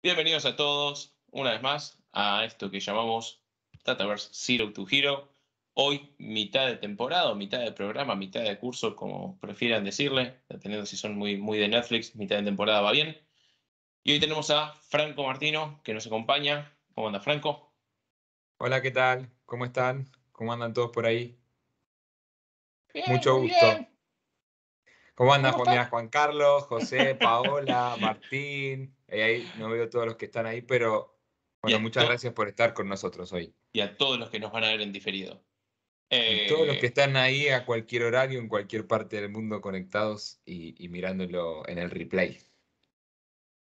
Bienvenidos a todos, una vez más, a esto que llamamos Tataverse Zero to Hero. Hoy, mitad de temporada, mitad de programa, mitad de curso, como prefieran decirle, dependiendo si son muy, muy de Netflix, mitad de temporada va bien. Y hoy tenemos a Franco Martino, que nos acompaña. ¿Cómo anda, Franco? Hola, ¿qué tal? ¿Cómo están? ¿Cómo andan todos por ahí? Mucho gusto. ¿Cómo andan, Juan Carlos, José, Paola, Martín? Eh, ahí no veo todos los que están ahí, pero bueno, muchas gracias por estar con nosotros hoy. Y a todos los que nos van a ver en diferido. Eh, todos los que eh, están ahí a cualquier horario, en cualquier parte del mundo conectados y, mirándolo en el replay.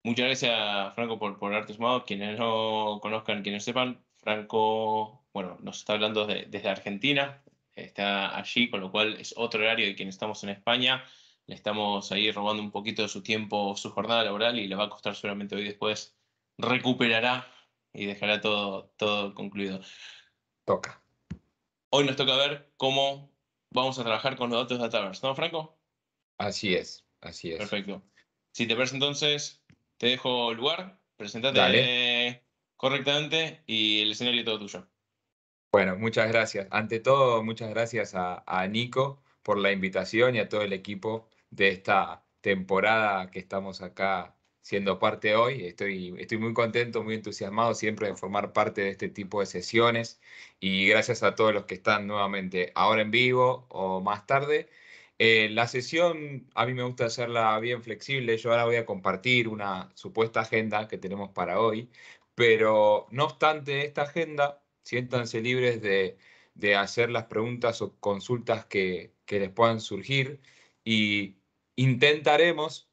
Muchas gracias, Franco, por, por haberte sumado. Quienes no conozcan, quienes sepan, Franco, bueno, nos está hablando desde Argentina, está allí, con lo cual es otro horario de quienes estamos en España le estamos ahí robando un poquito de su tiempo, su jornada laboral y le va a costar seguramente hoy después recuperará y dejará todo, todo concluido. Toca. Hoy nos toca ver cómo vamos a trabajar con los datos de Dataverse, ¿no, Franco? Así es, así es. Perfecto. Si te parece entonces, te dejo el lugar, presentate correctamente y el escenario todo tuyo. Bueno, muchas gracias. Ante todo, muchas gracias a, a Nico por la invitación y a todo el equipo de esta temporada que estamos acá siendo parte hoy. Estoy, estoy muy contento, muy entusiasmado siempre de formar parte de este tipo de sesiones y gracias a todos los que están nuevamente ahora en vivo o más tarde. Eh, la sesión a mí me gusta hacerla bien flexible. Yo ahora voy a compartir una supuesta agenda que tenemos para hoy, pero no obstante esta agenda, siéntanse libres de, hacer las preguntas o consultas que, que les puedan surgir y Intentaremos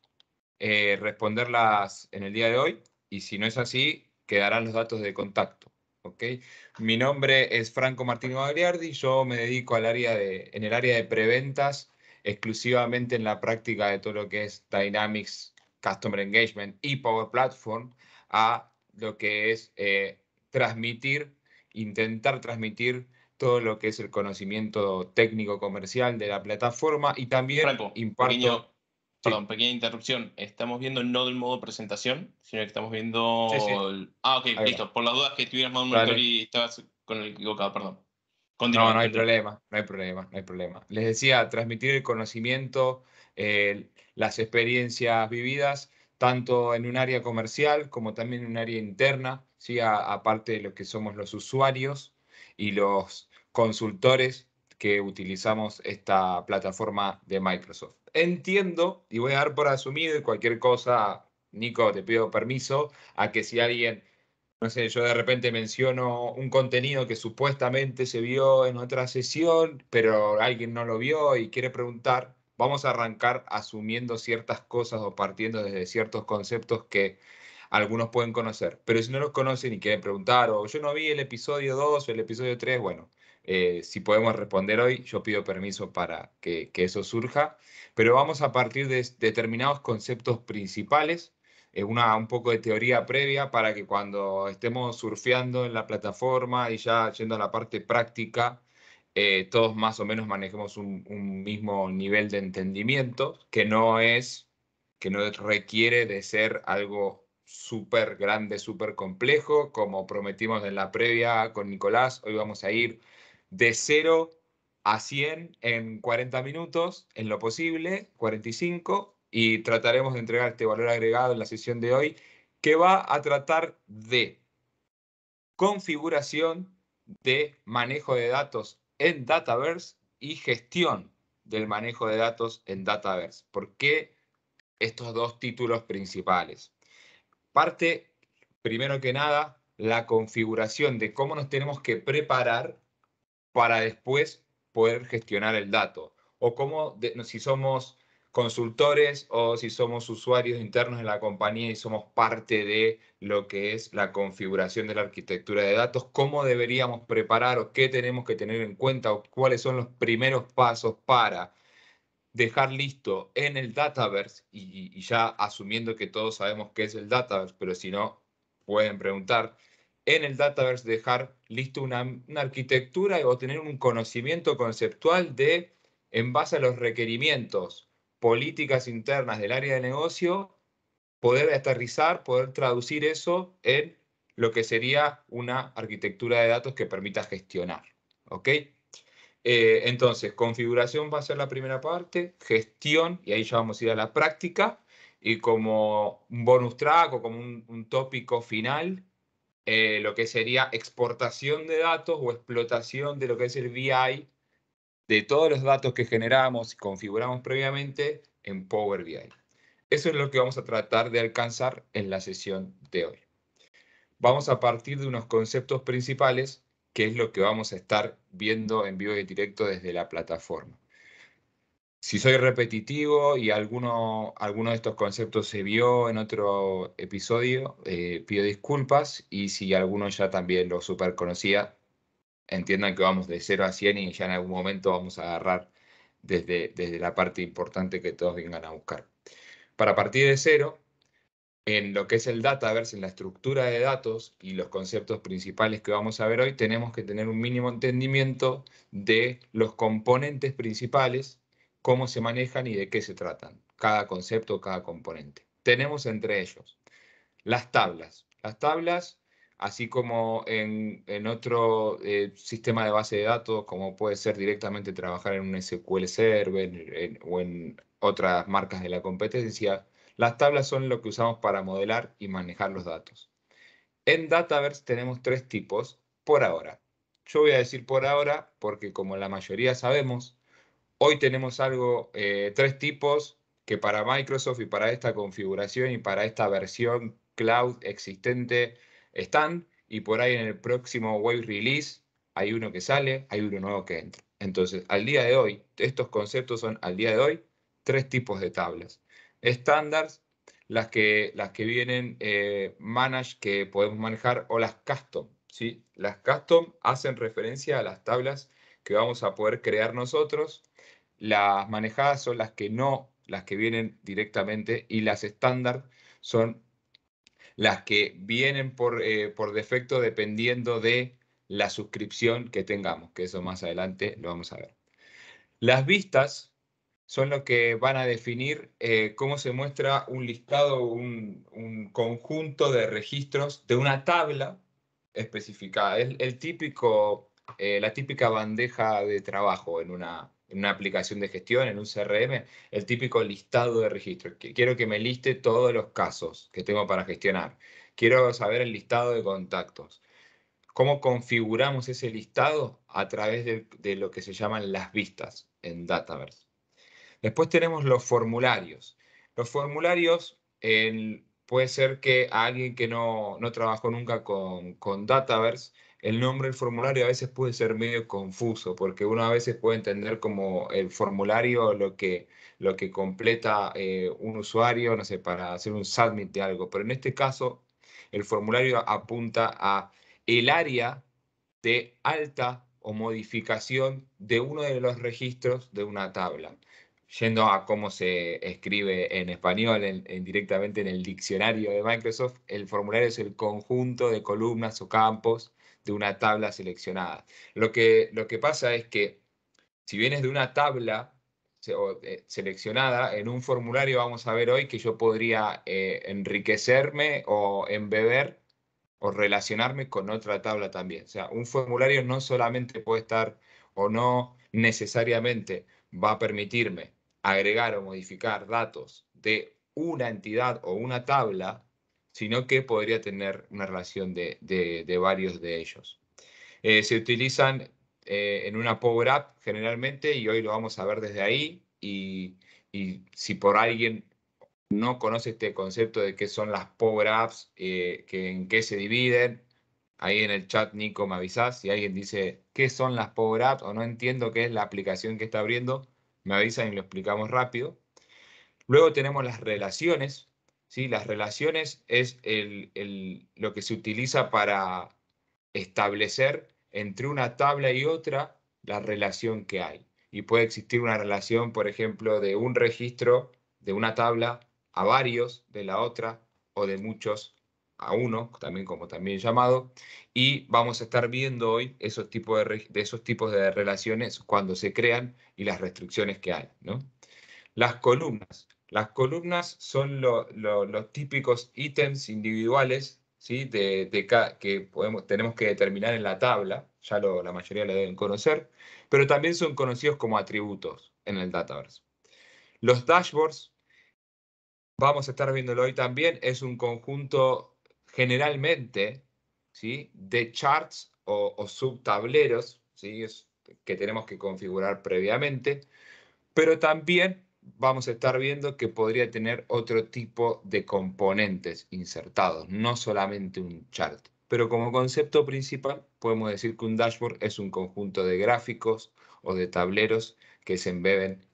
eh, responderlas en el día de hoy y si no es así, quedarán los datos de contacto. ¿okay? Mi nombre es Franco Martín Magliardi, yo me dedico al área de, en el área de preventas exclusivamente en la práctica de todo lo que es Dynamics, Customer Engagement y Power Platform a lo que es eh, transmitir, intentar transmitir todo lo que es el conocimiento técnico comercial de la plataforma y también imparto... Perdón, pequeña interrupción. Estamos viendo no del modo presentación, sino que estamos viendo. Ah, ok, listo. Por las dudas que tuvieras más un y estabas con el equivocado, perdón. No, no hay problema, no hay problema, no hay problema. Les decía, transmitir el conocimiento, las experiencias vividas, tanto en un área comercial como también en un área interna, ¿sí? aparte de lo que somos los usuarios y los consultores que utilizamos esta plataforma de Microsoft entiendo, y voy a dar por asumido, cualquier cosa, Nico, te pido permiso, a que si alguien, no sé, yo de repente menciono un contenido que supuestamente se vio en otra sesión, pero alguien no lo vio y quiere preguntar, vamos a arrancar asumiendo ciertas cosas o partiendo desde ciertos conceptos que algunos pueden conocer, pero si no los conocen y quieren preguntar, o yo no vi el episodio 2 o el episodio 3, bueno, eh, si podemos responder hoy, yo pido permiso para que, que eso surja, pero vamos a partir de determinados conceptos principales, eh, una, un poco de teoría previa para que cuando estemos surfeando en la plataforma y ya yendo a la parte práctica, eh, todos más o menos manejemos un, un, mismo nivel de entendimiento, que no es, que no requiere de ser algo súper grande, súper complejo, como prometimos en la previa con Nicolás, hoy vamos a ir de 0 a 100 en 40 minutos, en lo posible, 45, y trataremos de entregar este valor agregado en la sesión de hoy, que va a tratar de configuración de manejo de datos en Dataverse y gestión del manejo de datos en Dataverse. ¿Por qué estos dos títulos principales? Parte, primero que nada, la configuración de cómo nos tenemos que preparar para después poder gestionar el dato. O cómo, si somos consultores o si somos usuarios internos de la compañía y somos parte de lo que es la configuración de la arquitectura de datos, cómo deberíamos preparar o qué tenemos que tener en cuenta o cuáles son los primeros pasos para dejar listo en el Dataverse y ya asumiendo que todos sabemos qué es el Dataverse, pero si no, pueden preguntar en el Dataverse dejar listo una, arquitectura o tener un conocimiento conceptual de, en base a los requerimientos, políticas internas del área de negocio, poder aterrizar, poder traducir eso en lo que sería una arquitectura de datos que permita gestionar. ¿Ok? Eh, entonces, configuración va a ser la primera parte, gestión, y ahí ya vamos a ir a la práctica, y como un bonus track o como un, un tópico final, eh, lo que sería exportación de datos o explotación de lo que es el BI, de todos los datos que generamos y configuramos previamente en Power BI. Eso es lo que vamos a tratar de alcanzar en la sesión de hoy. Vamos a partir de unos conceptos principales, que es lo que vamos a estar viendo en vivo y directo desde la plataforma si soy repetitivo y alguno, alguno de estos conceptos se vio en otro episodio, eh, pido disculpas y si alguno ya también lo super conocía, entiendan que vamos de 0 a 100 y ya en algún momento vamos a agarrar desde, desde la parte importante que todos vengan a buscar. Para partir de cero, en lo que es el data dataverse, en la estructura de datos y los conceptos principales que vamos a ver hoy, tenemos que tener un mínimo entendimiento de los componentes principales cómo se manejan y de qué se tratan, cada concepto, cada componente. Tenemos entre ellos las tablas. Las tablas, así como en, en otro eh, sistema de base de datos, como puede ser directamente trabajar en un SQL Server o en otras marcas de la competencia, las tablas son lo que usamos para modelar y manejar los datos. En Dataverse tenemos tres tipos por ahora. Yo voy a decir por ahora porque como la mayoría sabemos, Hoy tenemos algo, eh, tres tipos que para Microsoft y para esta configuración y para esta versión cloud existente están. Y por ahí en el próximo Wave Release hay uno que sale, hay uno nuevo que entra. Entonces, al día de hoy, estos conceptos son al día de hoy tres tipos de tablas. estándar, las que, las que vienen eh, manage, que podemos manejar, o las custom. ¿sí? Las custom hacen referencia a las tablas que vamos a poder crear nosotros las manejadas son las que no, las que vienen directamente y las estándar son las que vienen por, eh, por defecto dependiendo de la suscripción que tengamos, que eso más adelante lo vamos a ver. Las vistas son lo que van a definir eh, cómo se muestra un listado, un, conjunto de registros de una tabla especificada. Es el, típico, eh, la típica bandeja de trabajo en una, en una aplicación de gestión, en un CRM, el típico listado de registros. Quiero que me liste todos los casos que tengo para gestionar. Quiero saber el listado de contactos. ¿Cómo configuramos ese listado? A través de, lo que se llaman las vistas en Dataverse. Después tenemos los formularios. Los formularios, puede ser que alguien que no, no trabajó nunca con, con Dataverse, el nombre del formulario a veces puede ser medio confuso, porque uno a veces puede entender como el formulario lo que, lo que completa eh, un usuario, no sé, para hacer un submit de algo, pero en este caso el formulario apunta a el área de alta o modificación de uno de los registros de una tabla. Yendo a cómo se escribe en español, directamente en el diccionario de Microsoft, el formulario es el conjunto de columnas o campos de una tabla seleccionada. Lo que, lo que pasa es que si vienes de una tabla eh, seleccionada en un formulario, vamos a ver hoy que yo podría eh, enriquecerme o embeber o relacionarme con otra tabla también. O sea, un formulario no solamente puede estar o no necesariamente va a permitirme agregar o modificar datos de una entidad o una tabla, sino que podría tener una relación de, varios de ellos. Eh, se utilizan eh, en una Power App generalmente y hoy lo vamos a ver desde ahí y, si por alguien no conoce este concepto de qué son las Power Apps, eh, que, en qué se dividen, ahí en el chat Nico me avisás, si alguien dice qué son las Power Apps o no entiendo qué es la aplicación que está abriendo, me avisan y lo explicamos rápido. Luego tenemos las relaciones, ¿sí? Las relaciones es el, el, lo que se utiliza para establecer entre una tabla y otra la relación que hay. Y puede existir una relación, por ejemplo, de un registro de una tabla a varios de la otra o de muchos a uno, también como también llamado, y vamos a estar viendo hoy esos tipos de, esos tipos de relaciones cuando se crean y las restricciones que hay. ¿no? Las columnas. Las columnas son los típicos ítems individuales ¿sí? de, que podemos, tenemos que determinar en la tabla, ya lo, la mayoría la deben conocer, pero también son conocidos como atributos en el Dataverse. Los dashboards, vamos a estar viéndolo hoy también, es un conjunto generalmente ¿sí? de charts o, o subtableros ¿sí? Es, que tenemos que configurar previamente, pero también vamos a estar viendo que podría tener otro tipo de componentes insertados, no solamente un chart. Pero como concepto principal, podemos decir que un dashboard es un conjunto de gráficos o de tableros que se embeben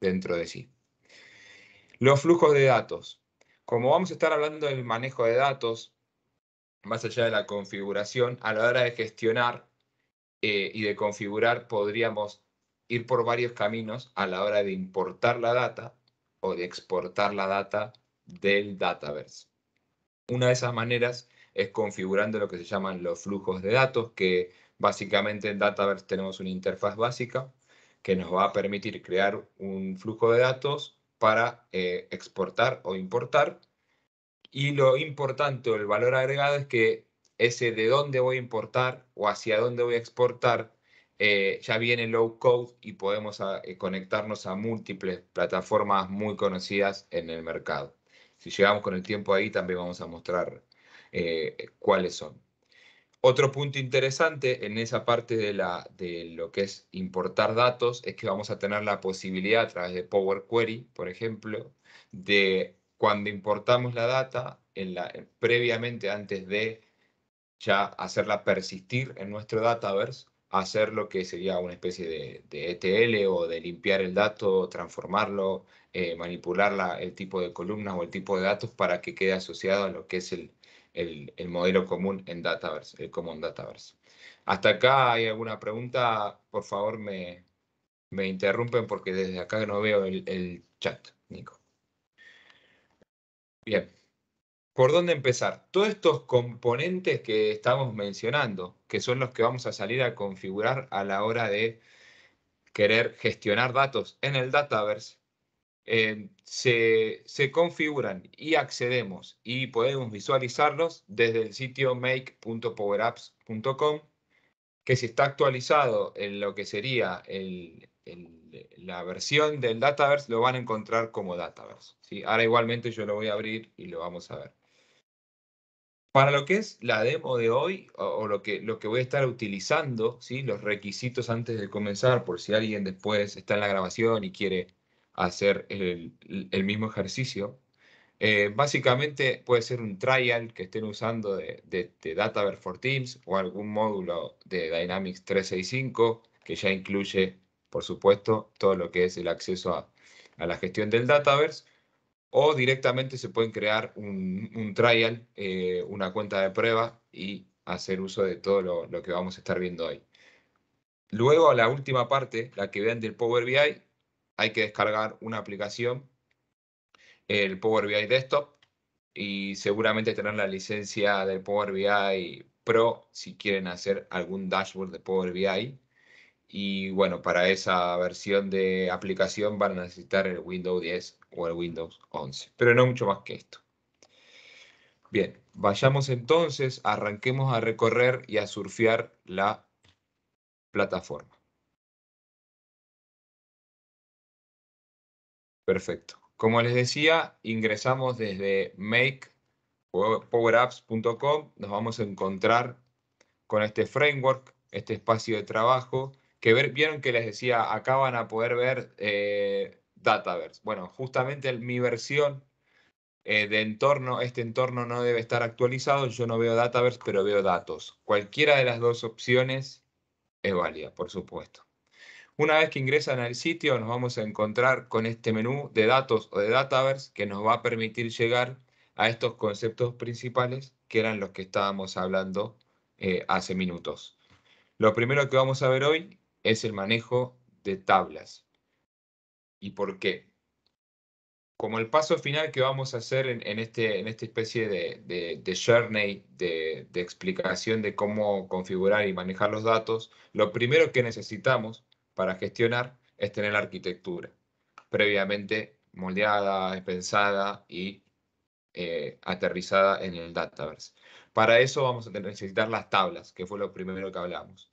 dentro de sí. Los flujos de datos. Como vamos a estar hablando del manejo de datos, más allá de la configuración, a la hora de gestionar eh, y de configurar, podríamos ir por varios caminos a la hora de importar la data o de exportar la data del Dataverse. Una de esas maneras es configurando lo que se llaman los flujos de datos, que básicamente en Dataverse tenemos una interfaz básica que nos va a permitir crear un flujo de datos para eh, exportar o importar. Y lo importante o el valor agregado es que ese de dónde voy a importar o hacia dónde voy a exportar eh, ya viene low code y podemos ah, eh, conectarnos a múltiples plataformas muy conocidas en el mercado. Si llegamos con el tiempo ahí, también vamos a mostrar eh, cuáles son. Otro punto interesante en esa parte de, la, de lo que es importar datos es que vamos a tener la posibilidad a través de Power Query, por ejemplo, de cuando importamos la data, previamente antes de ya hacerla persistir en nuestro Dataverse, hacer lo que sería una especie de, ETL e o de limpiar el dato, transformarlo, eh, manipular el tipo de columnas o el tipo de datos para que quede asociado a lo que es el, modelo común en Dataverse, el Common Dataverse. Hasta acá hay alguna pregunta, por favor me, interrumpen porque desde acá no veo el, el chat, Nico. Bien. ¿Por dónde empezar? Todos estos componentes que estamos mencionando, que son los que vamos a salir a configurar a la hora de querer gestionar datos en el Dataverse, eh, se, configuran y accedemos y podemos visualizarlos desde el sitio make.powerapps.com, que si está actualizado en lo que sería la versión del Dataverse, lo van a encontrar como Dataverse. Ahora igualmente yo lo voy a abrir y lo vamos a ver. Para lo que es la demo de hoy, o, lo, que, lo que voy a estar utilizando, ¿sí? los requisitos antes de comenzar, por si alguien después está en la grabación y quiere hacer el, mismo ejercicio, eh, básicamente puede ser un trial que estén usando de, de, Dataverse for Teams o algún módulo de Dynamics 365 que ya incluye, por supuesto, todo lo que es el acceso a, a la gestión del Dataverse o directamente se pueden crear un, trial, eh, una cuenta de prueba y hacer uso de todo lo, lo, que vamos a estar viendo hoy. Luego, a la última parte, la que vean del Power BI, hay que descargar una aplicación, el Power BI Desktop, y seguramente tener la licencia del Power BI Pro si quieren hacer algún dashboard de Power BI y bueno, para esa versión de aplicación van a necesitar el Windows 10 o el Windows 11, pero no mucho más que esto. Bien, vayamos entonces, arranquemos a recorrer y a surfear la plataforma. Perfecto. Como les decía, ingresamos desde makepowerapps.com, nos vamos a encontrar con este framework, este espacio de trabajo, que vieron que les decía, acá van a poder ver eh, Dataverse. Bueno, justamente mi versión eh, de entorno, este entorno no debe estar actualizado, yo no veo Dataverse, pero veo datos. Cualquiera de las dos opciones es válida, por supuesto. Una vez que ingresan al sitio, nos vamos a encontrar con este menú de datos o de Dataverse que nos va a permitir llegar a estos conceptos principales que eran los que estábamos hablando eh, hace minutos. Lo primero que vamos a ver hoy es el manejo de tablas. ¿Y por qué? Como el paso final que vamos a hacer en, este, en esta especie de, de, de journey, de, explicación de cómo configurar y manejar los datos, lo primero que necesitamos para gestionar es tener la arquitectura previamente moldeada, pensada y eh, aterrizada en el Dataverse. Para eso vamos a necesitar las tablas, que fue lo primero que hablamos.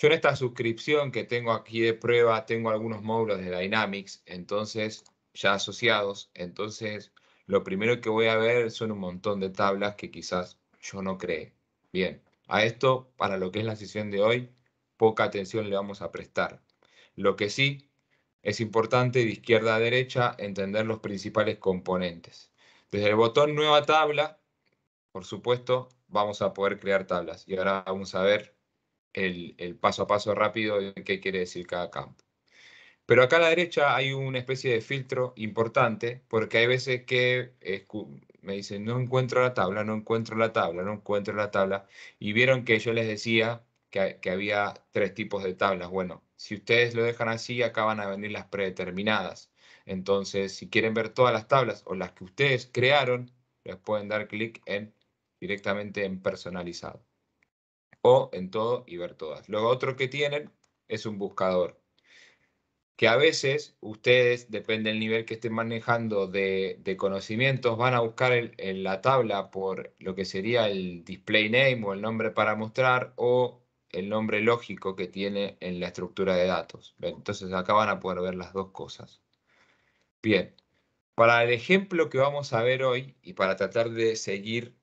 Yo en esta suscripción que tengo aquí de prueba, tengo algunos módulos de Dynamics, entonces, ya asociados. Entonces, lo primero que voy a ver son un montón de tablas que quizás yo no cree. Bien, a esto, para lo que es la sesión de hoy, poca atención le vamos a prestar. Lo que sí es importante, de izquierda a derecha, entender los principales componentes. Desde el botón Nueva Tabla, por supuesto, vamos a poder crear tablas. Y ahora vamos a ver el, paso a paso rápido de qué quiere decir cada campo. Pero acá a la derecha hay una especie de filtro importante, porque hay veces que me dicen, no encuentro la tabla, no encuentro la tabla, no encuentro la tabla. Y vieron que yo les decía que, que había tres tipos de tablas. Bueno, si ustedes lo dejan así, acá van a venir las predeterminadas. Entonces, si quieren ver todas las tablas o las que ustedes crearon, les pueden dar clic en directamente en personalizado o en todo y ver todas. Lo otro que tienen es un buscador, que a veces ustedes, depende del nivel que estén manejando de, conocimientos, van a buscar en la tabla por lo que sería el display name o el nombre para mostrar o el nombre lógico que tiene en la estructura de datos. Entonces acá van a poder ver las dos cosas. Bien, para el ejemplo que vamos a ver hoy y para tratar de seguir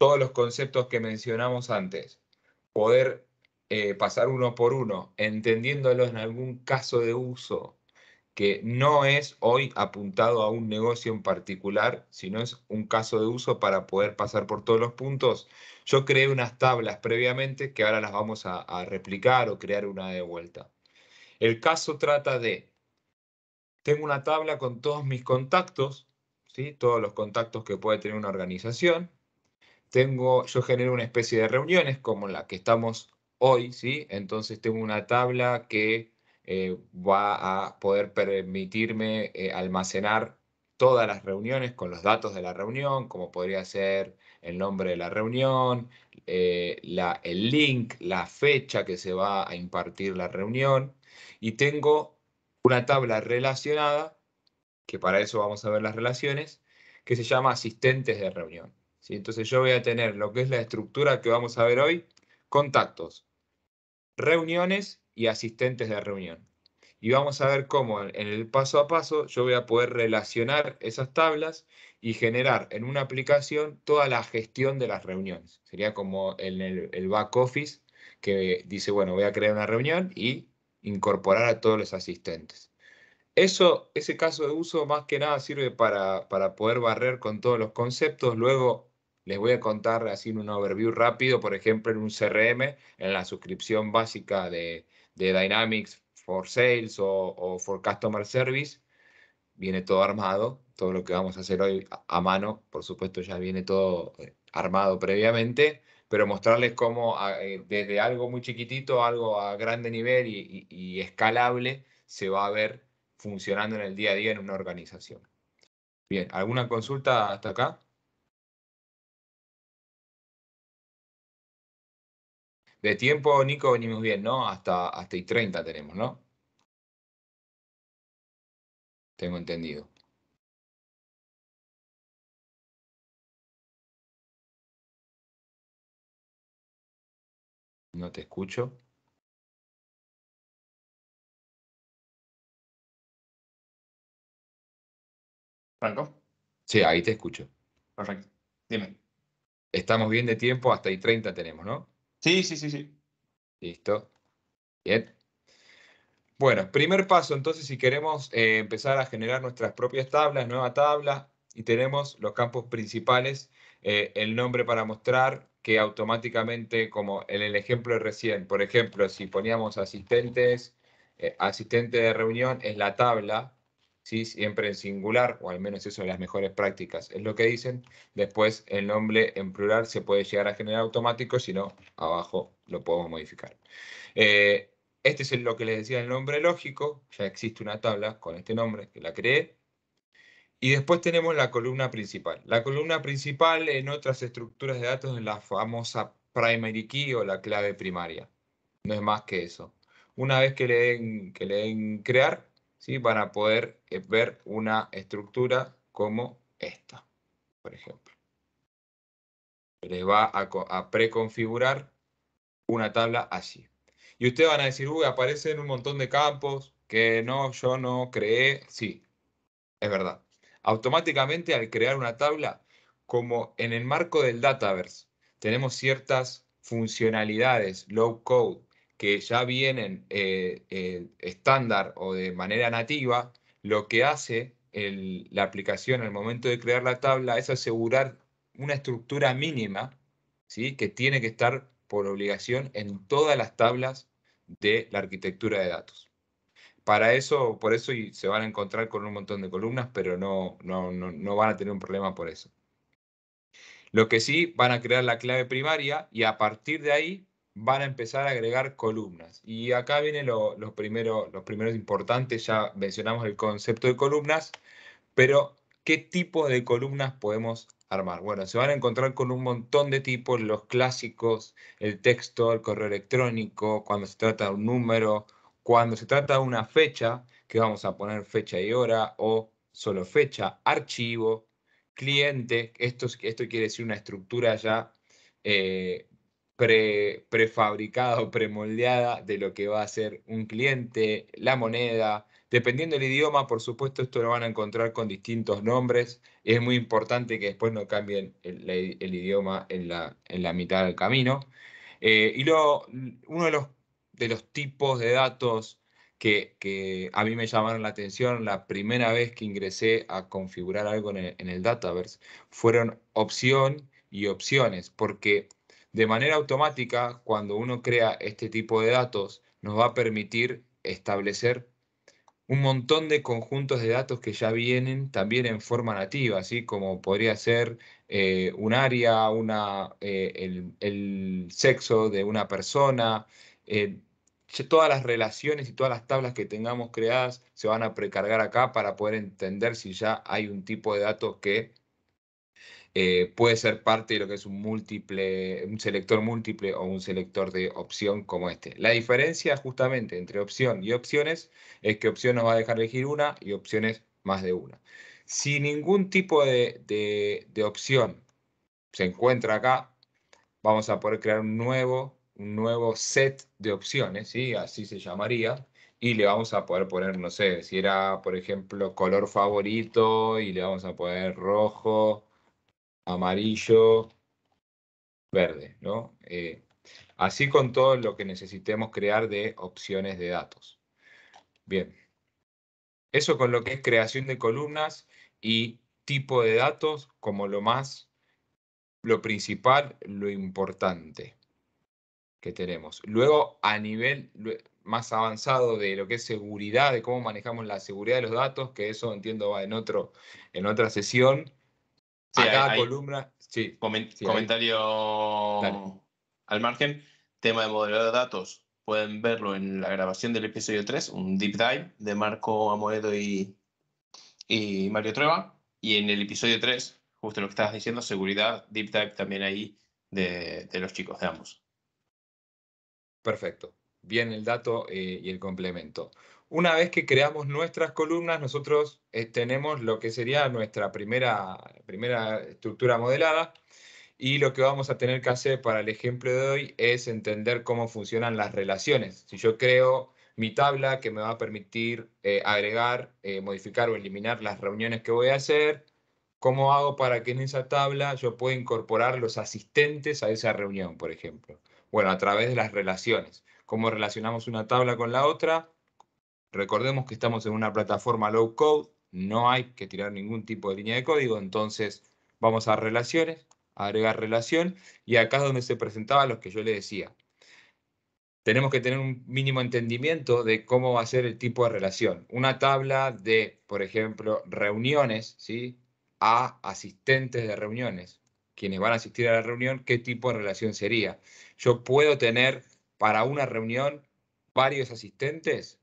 todos los conceptos que mencionamos antes, poder eh, pasar uno por uno, entendiéndolos en algún caso de uso que no es hoy apuntado a un negocio en particular, sino es un caso de uso para poder pasar por todos los puntos. Yo creé unas tablas previamente que ahora las vamos a, replicar o crear una de vuelta. El caso trata de, tengo una tabla con todos mis contactos, ¿sí? todos los contactos que puede tener una organización, yo genero una especie de reuniones como la que estamos hoy, ¿sí? Entonces tengo una tabla que eh, va a poder permitirme eh, almacenar todas las reuniones con los datos de la reunión, como podría ser el nombre de la reunión, eh, la, el link, la fecha que se va a impartir la reunión. Y tengo una tabla relacionada, que para eso vamos a ver las relaciones, que se llama asistentes de reunión. Entonces yo voy a tener lo que es la estructura que vamos a ver hoy, contactos, reuniones y asistentes de reunión. Y vamos a ver cómo en el paso a paso yo voy a poder relacionar esas tablas y generar en una aplicación toda la gestión de las reuniones. Sería como en el, back office que dice, bueno, voy a crear una reunión y incorporar a todos los asistentes. Eso, ese caso de uso más que nada sirve para, para poder barrer con todos los conceptos. Luego les voy a contar así en un overview rápido, por ejemplo, en un CRM, en la suscripción básica de, Dynamics for Sales o, for Customer Service, viene todo armado, todo lo que vamos a hacer hoy a, mano, por supuesto ya viene todo eh, armado previamente, pero mostrarles cómo eh, desde algo muy chiquitito, algo a grande nivel y, y escalable, se va a ver funcionando en el día a día en una organización. Bien, ¿alguna consulta hasta acá? De tiempo, Nico, venimos bien, ¿no? Hasta, hasta y 30 tenemos, ¿no? Tengo entendido. No te escucho. Franco. Sí, ahí te escucho. Perfecto. Dime. Estamos bien de tiempo, hasta y 30 tenemos, ¿no? Sí, sí, sí, sí. Listo. Bien. Bueno, primer paso, entonces, si queremos eh, empezar a generar nuestras propias tablas, nueva tabla, y tenemos los campos principales, eh, el nombre para mostrar, que automáticamente, como en el ejemplo recién, por ejemplo, si poníamos asistentes, eh, asistente de reunión es la tabla, siempre en singular, o al menos eso de las mejores prácticas es lo que dicen. Después el nombre en plural se puede llegar a generar automático, si no, abajo lo podemos modificar. Eh, este es lo que les decía el nombre lógico, ya existe una tabla con este nombre que la creé. Y después tenemos la columna principal. La columna principal en otras estructuras de datos es la famosa primary key o la clave primaria. No es más que eso. Una vez que le den, que le den crear, van a poder eh, ver una estructura como esta, por ejemplo. Les va a, a preconfigurar una tabla así. Y ustedes van a decir, uy, aparecen un montón de campos que no, yo no creé. Sí, es verdad. Automáticamente al crear una tabla, como en el marco del Dataverse, tenemos ciertas funcionalidades, low code, que ya vienen eh, eh, estándar o de manera nativa, lo que hace la aplicación al momento de crear la tabla es asegurar una estructura mínima ¿sí? que tiene que estar por obligación en todas las tablas de la arquitectura de datos. Para eso, por eso y se van a encontrar con un montón de columnas, pero no, no, no, no van a tener un problema por eso. Lo que sí, van a crear la clave primaria y a partir de ahí van a empezar a agregar columnas. Y acá vienen los, primeros, los primeros importantes, ya mencionamos el concepto de columnas, pero ¿qué tipo de columnas podemos armar? Bueno, se van a encontrar con un montón de tipos, los clásicos, el texto, el correo electrónico, cuando se trata de un número, cuando se trata de una fecha, que vamos a poner fecha y hora o solo fecha, archivo, cliente, esto, esto quiere decir una estructura ya eh, pre, prefabricada o premoldeada de lo que va a ser un cliente, la moneda. Dependiendo del idioma, por supuesto, esto lo van a encontrar con distintos nombres. Es muy importante que después no cambien el, idioma en la, en la, mitad del camino. Eh, y luego, mm, uno de los, de los tipos de datos que, a mí me llamaron la atención la primera vez que ingresé a configurar algo en el, en el, Dataverse fueron opción y opciones, porque de manera automática, cuando uno crea este tipo de datos, nos va a permitir establecer un montón de conjuntos de datos que ya vienen también en forma nativa, así como podría ser eh, un área, una, eh, el, sexo de una persona, eh, todas las relaciones y todas las tablas que tengamos creadas se van a precargar acá para poder entender si ya hay un tipo de datos que eh, puede ser parte de lo que es un múltiple, un selector múltiple o un selector de opción como este. La diferencia justamente entre opción y opciones es que opción nos va a dejar elegir una y opciones más de una. Si ningún tipo de, opción se encuentra acá, vamos a poder crear un nuevo, un nuevo set de opciones, ¿sí? así se llamaría, y le vamos a poder poner, no sé, si era, por ejemplo, color favorito, y le vamos a poner rojo, amarillo, verde, ¿no? Eh, así con todo lo que necesitemos crear de opciones de datos. Bien. Eso con lo que es creación de columnas y tipo de datos como lo más, lo principal, lo importante que tenemos. Luego, a nivel más avanzado de lo que es seguridad, de cómo manejamos la seguridad de los datos, que eso entiendo va en, otro, en otra sesión, Sí, Acá, columna. Sí, comentario al margen. Tema de modelado de datos. Pueden verlo en la grabación del episodio 3, un deep dive de Marco Amoedo y, y Mario Trueba. Y en el episodio 3, justo lo que estabas diciendo, seguridad, deep dive también ahí de, los chicos de ambos. Perfecto. Bien el dato eh, y el complemento. Una vez que creamos nuestras columnas, nosotros eh, tenemos lo que sería nuestra primera, primera estructura modelada y lo que vamos a tener que hacer para el ejemplo de hoy es entender cómo funcionan las relaciones. Si yo creo mi tabla que me va a permitir eh, agregar, eh, modificar o eliminar las reuniones que voy a hacer, ¿Cómo hago para que en esa tabla yo pueda incorporar los asistentes a esa reunión, por ejemplo? Bueno, a través de las relaciones. ¿Cómo relacionamos una tabla con la otra? Recordemos que estamos en una plataforma low code, no hay que tirar ningún tipo de línea de código, entonces vamos a relaciones, agregar relación, y acá es donde se presentaba lo que yo le decía. Tenemos que tener un mínimo entendimiento de cómo va a ser el tipo de relación. Una tabla de, por ejemplo, reuniones, ¿sí? A asistentes de reuniones, quienes van a asistir a la reunión, ¿qué tipo de relación sería? Yo puedo tener para una reunión varios asistentes,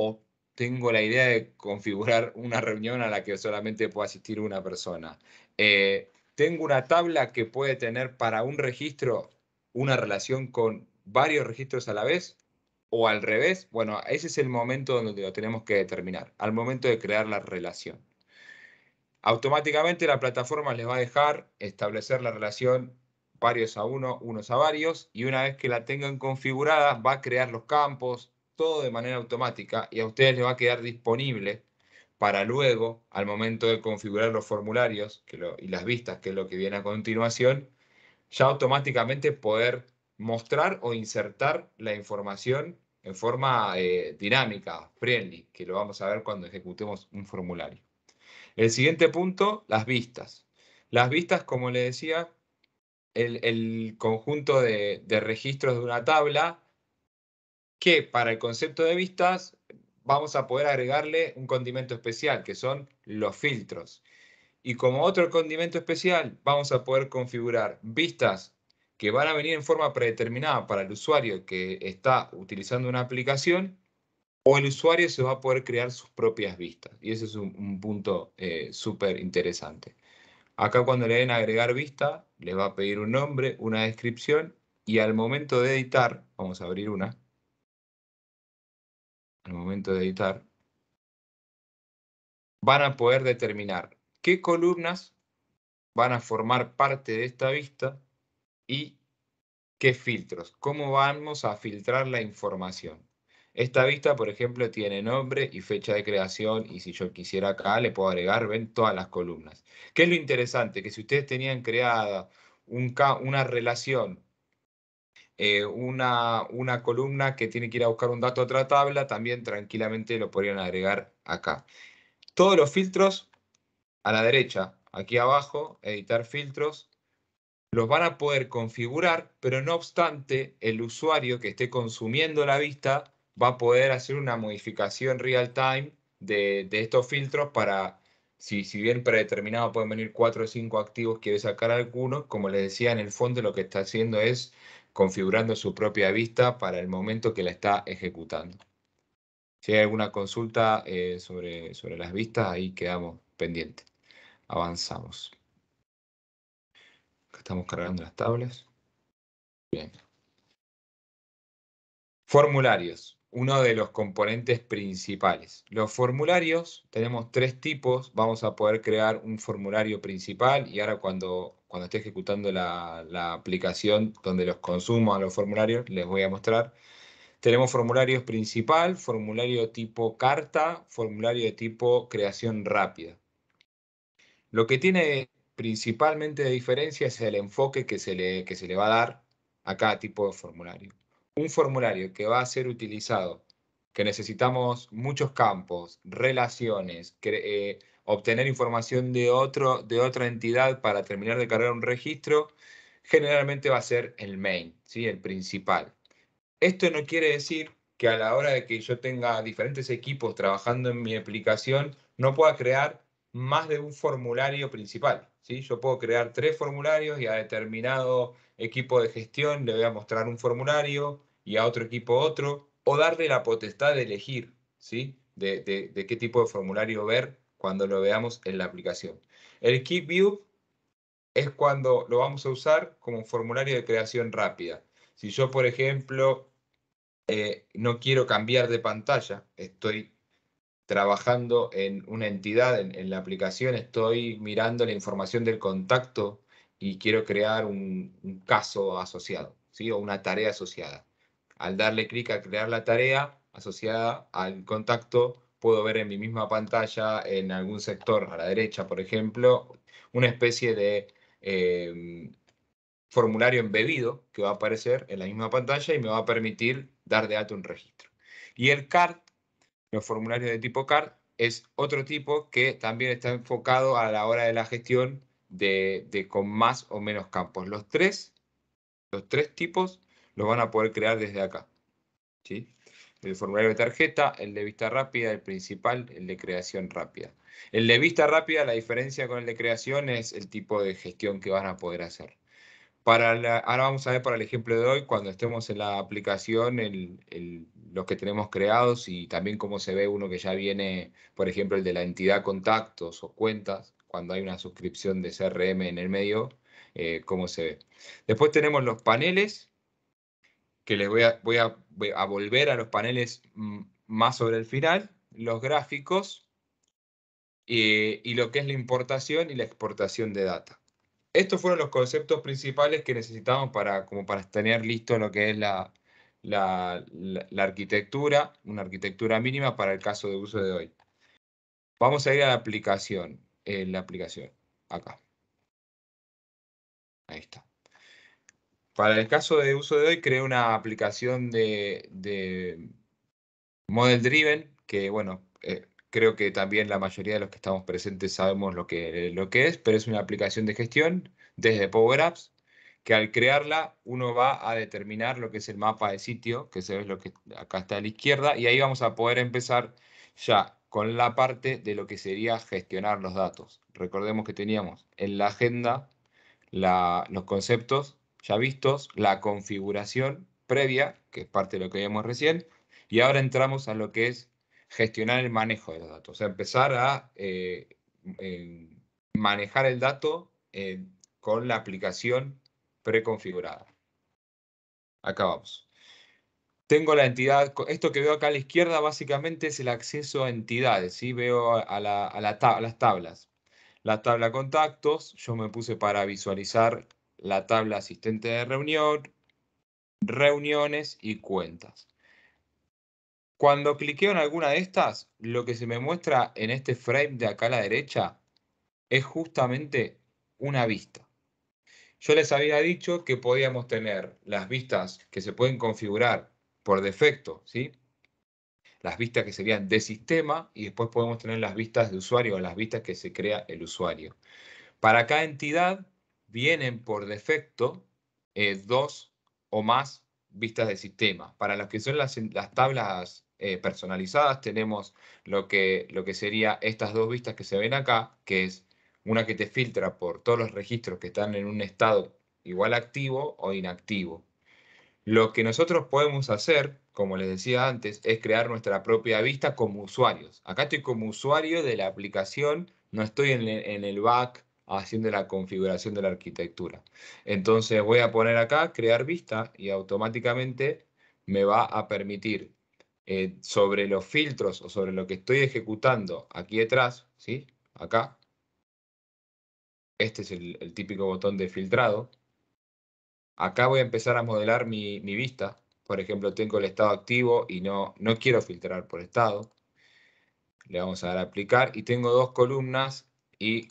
o tengo la idea de configurar una reunión a la que solamente pueda asistir una persona. Eh, tengo una tabla que puede tener para un registro una relación con varios registros a la vez o al revés. Bueno, ese es el momento donde lo tenemos que determinar, al momento de crear la relación. Automáticamente la plataforma les va a dejar establecer la relación varios a uno, unos a varios, y una vez que la tengan configurada, va a crear los campos, todo de manera automática y a ustedes les va a quedar disponible para luego, al momento de configurar los formularios y las vistas, que es lo que viene a continuación, ya automáticamente poder mostrar o insertar la información en forma eh, dinámica, friendly, que lo vamos a ver cuando ejecutemos un formulario. El siguiente punto, las vistas. Las vistas, como le decía, el, conjunto de registros de una tabla que para el concepto de vistas vamos a poder agregarle un condimento especial, que son los filtros. Y como otro condimento especial, vamos a poder configurar vistas que van a venir en forma predeterminada para el usuario que está utilizando una aplicación, o el usuario se va a poder crear sus propias vistas. Y ese es un, punto eh, súper interesante. Acá cuando le den agregar vista, les va a pedir un nombre, una descripción, y al momento de editar, vamos a abrir una, el momento de editar, van a poder determinar qué columnas van a formar parte de esta vista y qué filtros, cómo vamos a filtrar la información. Esta vista, por ejemplo, tiene nombre y fecha de creación y si yo quisiera acá le puedo agregar, ven, todas las columnas. ¿Qué es lo interesante? Que si ustedes tenían creada una relación eh, una, una columna que tiene que ir a buscar un dato a otra tabla, también tranquilamente lo podrían agregar acá. Todos los filtros a la derecha, aquí abajo, editar filtros, los van a poder configurar, pero no obstante, el usuario que esté consumiendo la vista va a poder hacer una modificación real time de, estos filtros para, si, si bien predeterminado pueden venir 4 o 5 activos, quiere sacar algunos, como les decía, en el fondo lo que está haciendo es configurando su propia vista para el momento que la está ejecutando. Si hay alguna consulta eh, sobre, sobre las vistas, ahí quedamos pendientes. Avanzamos. estamos cargando las tablas. Bien. Formularios, uno de los componentes principales. Los formularios, tenemos tres tipos. Vamos a poder crear un formulario principal y ahora cuando cuando esté ejecutando la, aplicación donde los consumo a los formularios, les voy a mostrar. Tenemos formularios principal, formulario tipo carta, formulario de tipo creación rápida. Lo que tiene principalmente de diferencia es el enfoque que se le, que se le va a dar a cada tipo de formulario. Un formulario que va a ser utilizado, que necesitamos muchos campos, relaciones, eh, obtener información de, otro, de otra entidad para terminar de cargar un registro, generalmente va a ser el main, el principal. Esto no quiere decir que a la hora de que yo tenga diferentes equipos trabajando en mi aplicación, no pueda crear más de un formulario principal. ¿sí? Yo puedo crear tres formularios y a determinado equipo de gestión le voy a mostrar un formulario y a otro equipo otro, o darle la potestad de elegir ¿sí? de qué tipo de formulario ver cuando lo veamos en la aplicación. El Keep View es cuando lo vamos a usar como un formulario de creación rápida. Si yo, por ejemplo, eh, no quiero cambiar de pantalla, estoy trabajando en una entidad, en, la aplicación, estoy mirando la información del contacto y quiero crear un, caso asociado, ¿sí? o una tarea asociada. Al darle clic a crear la tarea asociada al contacto, puedo ver en mi misma pantalla, en algún sector a la derecha, por ejemplo, una especie de em, formulario embebido que va a aparecer en la misma pantalla y me va a permitir dar de alto un registro. Y el CART, los formularios de tipo CART, es otro tipo que también está enfocado a la hora de la gestión de, con más o menos campos. Los tres, los tres tipos los van a poder crear desde acá. ¿sí? el formulario de tarjeta, el de vista rápida, el principal, el de creación rápida. El de vista rápida, la diferencia con el de creación es el tipo de gestión que van a poder hacer. Para ahora vamos a ver para el ejemplo de hoy, cuando estemos en la aplicación, los que tenemos creados y también cómo se ve uno que ya viene, por ejemplo, el de la entidad contactos o cuentas, cuando hay una suscripción de CRM en el medio, eh, cómo se ve. Después tenemos los paneles, que les voy a, voy a, volver a los paneles mm, más sobre el final, los gráficos y lo que es la importación y la exportación de data. Estos fueron los conceptos principales que necesitamos para, como para tener listo lo que es la, la, arquitectura, una arquitectura mínima para el caso de uso de hoy. Vamos a ir a la aplicación, eh, la aplicación, acá. Ahí está. Para el caso de uso de hoy, creo una aplicación de, model driven, que bueno, eh, creo que también la mayoría de los que estamos presentes sabemos lo que, es, pero es una aplicación de gestión desde Power Apps, que al crearla uno va a determinar lo que es el mapa de sitio, que se ve lo que acá está a la izquierda, y ahí vamos a poder empezar ya con la parte de lo que sería gestionar los datos. Recordemos que teníamos en la agenda los conceptos ya vistos, la configuración previa, que es parte de lo que vimos recién, y ahora entramos a lo que es gestionar el manejo de los datos, o sea, empezar a eh, manejar el dato eh, con la aplicación preconfigurada. Acá vamos. Tengo la entidad, esto que veo acá a la izquierda básicamente es el acceso a entidades, ¿sí? veo a, la, a, a las tablas. La tabla contactos, yo me puse para visualizar la tabla asistente de reunión, reuniones y cuentas. Cuando cliqueo en alguna de estas, lo que se me muestra en este frame de acá a la derecha es justamente una vista. Yo les había dicho que podíamos tener las vistas que se pueden configurar por defecto, ¿sí? las vistas que serían de sistema y después podemos tener las vistas de usuario o las vistas que se crea el usuario. Para cada entidad vienen por defecto eh, dos o más vistas de sistema. Para las que son las, tablas eh, personalizadas tenemos lo que, lo que sería estas dos vistas que se ven acá, que es una que te filtra por todos los registros que están en un estado igual activo o inactivo. Lo que nosotros podemos hacer, como les decía antes, es crear nuestra propia vista como usuarios. Acá estoy como usuario de la aplicación, no estoy en en el back, haciendo la configuración de la arquitectura. Entonces voy a poner acá crear vista y automáticamente me va a permitir eh, sobre los filtros o sobre lo que estoy ejecutando aquí detrás, ¿sí? acá, este es el, típico botón de filtrado, acá voy a empezar a modelar mi, vista, por ejemplo tengo el estado activo y no, no quiero filtrar por estado, le vamos a dar a aplicar y tengo dos columnas y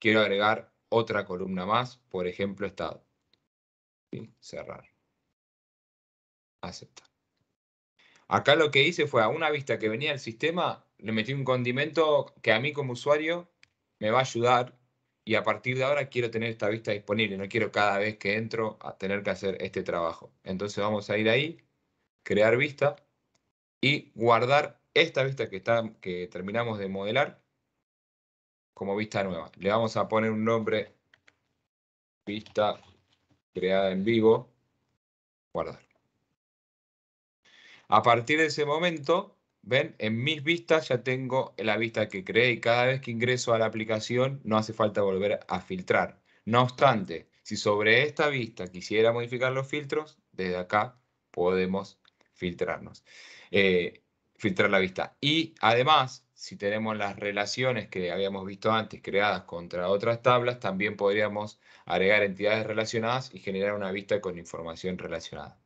quiero agregar otra columna más, por ejemplo, estado. Cerrar. Aceptar. Acá lo que hice fue a una vista que venía del sistema, le metí un condimento que a mí como usuario me va a ayudar y a partir de ahora quiero tener esta vista disponible, no quiero cada vez que entro a tener que hacer este trabajo. Entonces vamos a ir ahí, crear vista y guardar esta vista que, está, que terminamos de modelar como vista nueva. Le vamos a poner un nombre, vista creada en vivo, guardar. A partir de ese momento, ven, en mis vistas ya tengo la vista que creé y cada vez que ingreso a la aplicación no hace falta volver a filtrar. No obstante, si sobre esta vista quisiera modificar los filtros, desde acá podemos filtrarnos. Eh, filtrar la vista. Y además, si tenemos las relaciones que habíamos visto antes creadas contra otras tablas, también podríamos agregar entidades relacionadas y generar una vista con información relacionada.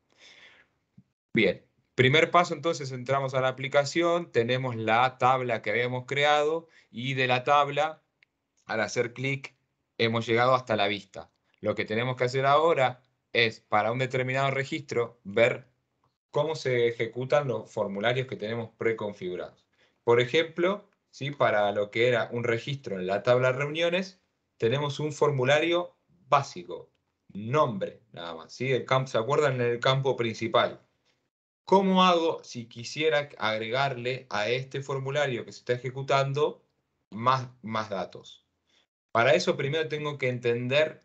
Bien, primer paso entonces entramos a la aplicación, tenemos la tabla que habíamos creado y de la tabla, al hacer clic, hemos llegado hasta la vista. Lo que tenemos que hacer ahora es, para un determinado registro, ver cómo se ejecutan los formularios que tenemos preconfigurados. Por ejemplo, ¿sí? para lo que era un registro en la tabla de reuniones, tenemos un formulario básico, nombre nada más. El campo, ¿Se acuerdan? En el campo principal. ¿Cómo hago si quisiera agregarle a este formulario que se está ejecutando más, más datos? Para eso primero tengo que entender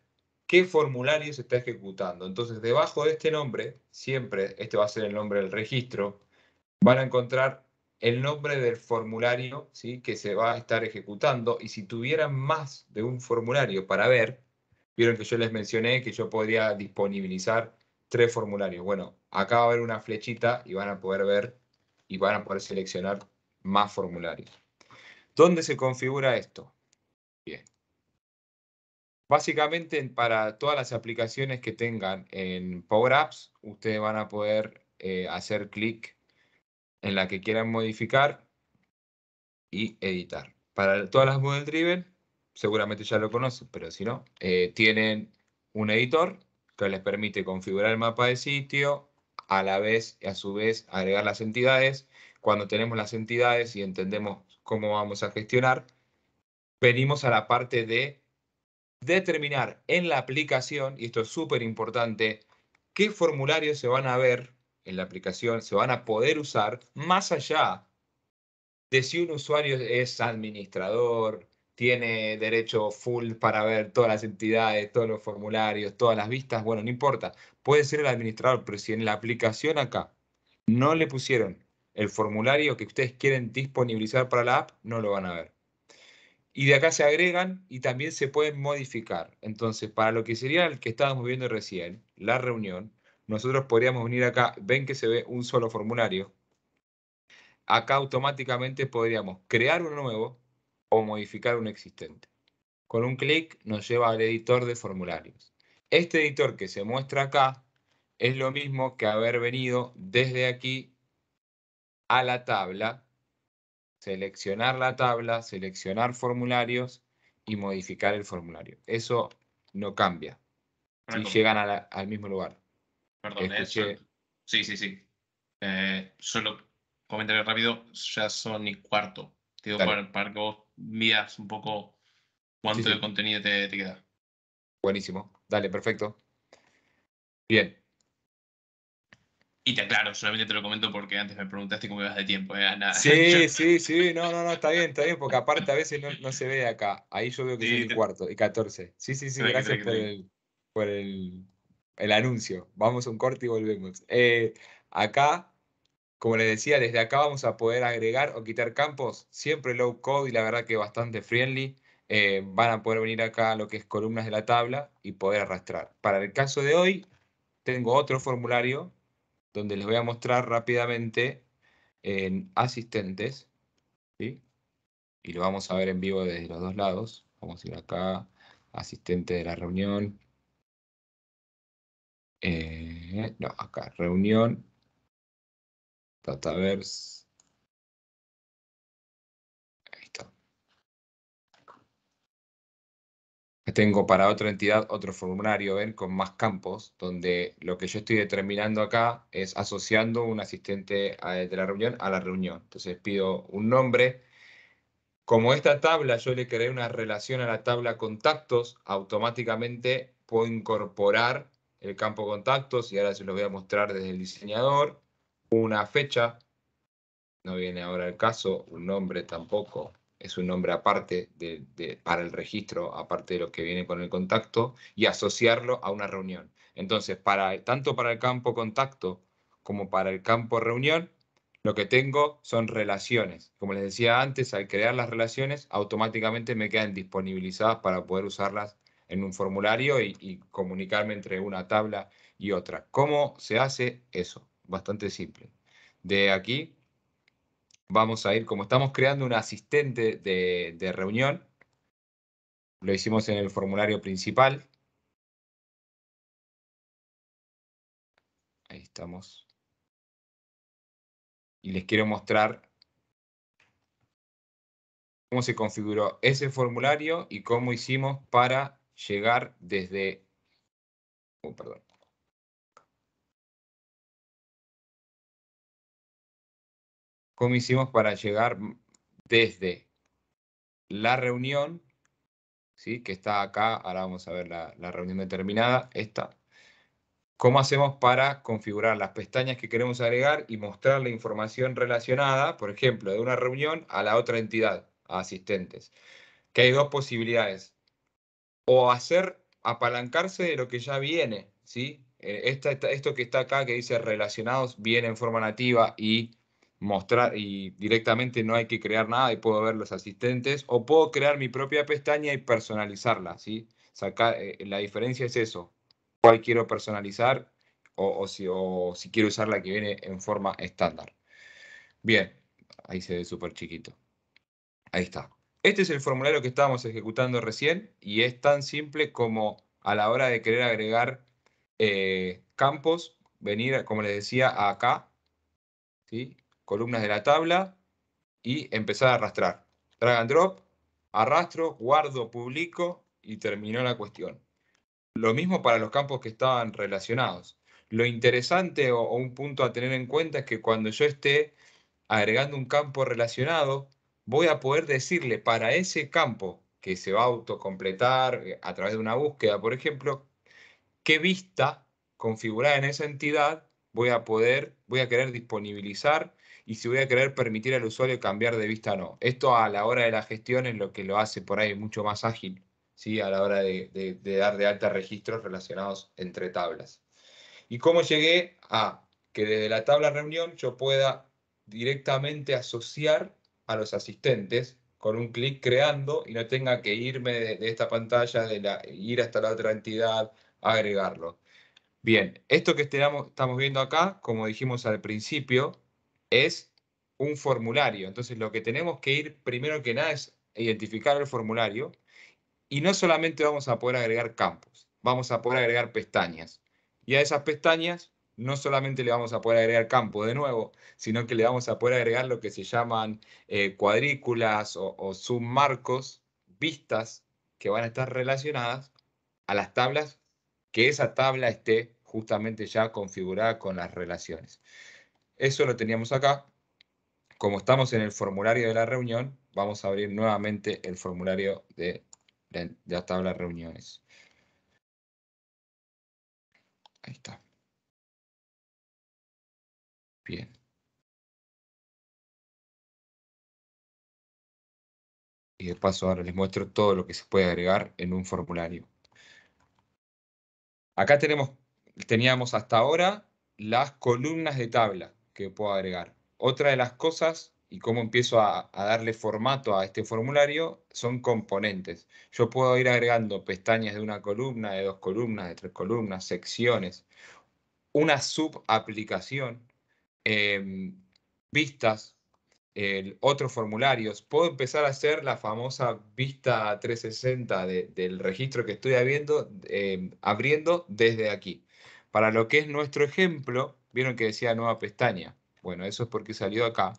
qué formulario se está ejecutando. Entonces, debajo de este nombre, siempre, este va a ser el nombre del registro, van a encontrar el nombre del formulario ¿sí? que se va a estar ejecutando. Y si tuvieran más de un formulario para ver, vieron que yo les mencioné que yo podría disponibilizar tres formularios. Bueno, acá va a haber una flechita y van a poder ver y van a poder seleccionar más formularios. ¿Dónde se configura esto? Básicamente para todas las aplicaciones que tengan en Power Apps, ustedes van a poder eh, hacer clic en la que quieran modificar y editar. Para todas las Model Driven, seguramente ya lo conocen, pero si no, eh, tienen un editor que les permite configurar el mapa de sitio, a la vez, y a su vez, agregar las entidades. Cuando tenemos las entidades y entendemos cómo vamos a gestionar, venimos a la parte de determinar en la aplicación, y esto es súper importante, qué formularios se van a ver en la aplicación, se van a poder usar más allá de si un usuario es administrador, tiene derecho full para ver todas las entidades, todos los formularios, todas las vistas, bueno, no importa, puede ser el administrador, pero si en la aplicación acá no le pusieron el formulario que ustedes quieren disponibilizar para la app, no lo van a ver. Y de acá se agregan y también se pueden modificar. Entonces, para lo que sería el que estábamos viendo recién, la reunión, nosotros podríamos venir acá, ven que se ve un solo formulario. Acá automáticamente podríamos crear un nuevo o modificar un existente. Con un clic nos lleva al editor de formularios. Este editor que se muestra acá es lo mismo que haber venido desde aquí a la tabla seleccionar la tabla, seleccionar formularios y modificar el formulario. Eso no cambia. Si llegan al mismo lugar. Perdón, ¿eh? sí, sí, sí. Eh, solo comentaré rápido, ya son mis cuarto. Te para, que vos midas un poco cuánto de contenido te, te queda. Buenísimo. Dale, perfecto. Bien. Claro, solamente te lo comento porque antes me preguntaste cómo ibas de tiempo. ¿eh? Sí, sí, sí, no, no, no, está bien, está bien, porque aparte a veces no, se ve acá. Ahí yo veo que es el cuarto y 14. Sí, sí, sí, gracias por, El, por el, el, anuncio. Vamos a un corte y volvemos. Eh, acá, como les decía, desde acá vamos a poder agregar o quitar campos, siempre low code y la verdad que bastante friendly. Eh, van a poder venir acá lo que es columnas de la tabla y poder arrastrar. Para el caso de hoy, tengo otro formulario donde les voy a mostrar rápidamente en asistentes, y lo vamos a ver en vivo desde los dos lados. Vamos a ir acá, asistente de la reunión. Eh, no, acá, reunión, Dataverse. tengo para otra entidad otro formulario, ven, con más campos, donde lo que yo estoy determinando acá es asociando un asistente de la reunión a la reunión. Entonces pido un nombre. Como esta tabla yo le creé una relación a la tabla contactos, automáticamente puedo incorporar el campo contactos y ahora se lo voy a mostrar desde el diseñador. Una fecha, no viene ahora el caso, un nombre tampoco, es un nombre aparte de, para el registro, aparte de lo que viene con el contacto, y asociarlo a una reunión. Entonces, para, tanto para el campo contacto como para el campo reunión, lo que tengo son relaciones. Como les decía antes, al crear las relaciones, automáticamente me quedan disponibilizadas para poder usarlas en un formulario y comunicarme entre una tabla y otra. ¿Cómo se hace eso? Bastante simple. De aquí vamos a ir, como estamos creando un asistente de, reunión, lo hicimos en el formulario principal. Ahí estamos. Y les quiero mostrar cómo se configuró ese formulario y cómo hicimos para llegar desde... Oh, perdón. cómo hicimos para llegar desde la reunión, ¿sí? que está acá, ahora vamos a ver la, reunión determinada, esta, cómo hacemos para configurar las pestañas que queremos agregar y mostrar la información relacionada, por ejemplo, de una reunión a la otra entidad, a asistentes. Que hay dos posibilidades. O hacer, apalancarse de lo que ya viene, ¿sí? Eh, esto que está acá, que dice relacionados, viene en forma nativa y mostrar y directamente no hay que crear nada y puedo ver los asistentes o puedo crear mi propia pestaña y personalizarla, ¿sí? Eh, la diferencia es eso, cuál quiero personalizar o, si, o, si, quiero usar la que viene en forma estándar. Bien, ahí se ve súper chiquito. Ahí está. Este es el formulario que estábamos ejecutando recién y es tan simple como a la hora de querer agregar eh, campos, venir, como les decía, acá, ¿sí? columnas de la tabla y empezar a arrastrar. Drag and drop, arrastro, guardo, publico y terminó la cuestión. Lo mismo para los campos que estaban relacionados. Lo interesante o, un punto a tener en cuenta es que cuando yo esté agregando un campo relacionado, voy a poder decirle para ese campo que se va a autocompletar eh, a través de una búsqueda, por ejemplo, qué vista configurada en esa entidad voy a poder, voy a querer disponibilizar y si voy a querer permitir al usuario cambiar de vista o no. Esto a la hora de la gestión es lo que lo hace por ahí mucho más ágil, ¿sí? a la hora de, dar de alta registros relacionados entre tablas. ¿Y cómo llegué a que desde la tabla reunión yo pueda directamente asociar a los asistentes con un clic creando y no tenga que irme de, esta pantalla, de la, ir hasta la otra entidad, agregarlo. Bien, esto que estamos viendo acá, como dijimos al principio, es un formulario. Entonces, lo que tenemos que ir primero que nada es identificar el formulario y no solamente vamos a poder agregar campos, vamos a poder agregar pestañas. Y a esas pestañas no solamente le vamos a poder agregar campo de nuevo, sino que le vamos a poder agregar lo que se llaman eh, cuadrículas o submarcos, vistas que van a estar relacionadas a las tablas, que esa tabla esté justamente ya configurada con las relaciones. Eso lo teníamos acá. Como estamos en el formulario de la reunión, vamos a abrir nuevamente el formulario de la tabla reuniones. Ahí está. Bien. Y de paso ahora les muestro todo lo que se puede agregar en un formulario. Acá tenemos, teníamos hasta ahora las columnas de tabla que puedo agregar. Otra de las cosas y cómo empiezo a, darle formato a este formulario son componentes. Yo puedo ir agregando pestañas de una columna, de dos columnas, de tres columnas, secciones, una subaplicación, eh, vistas, otros formularios. Puedo empezar a hacer la famosa vista 360 del registro que estoy abriendo, em, abriendo desde aquí. Para lo que es nuestro ejemplo, Vieron que decía nueva pestaña. Bueno, eso es porque salió acá.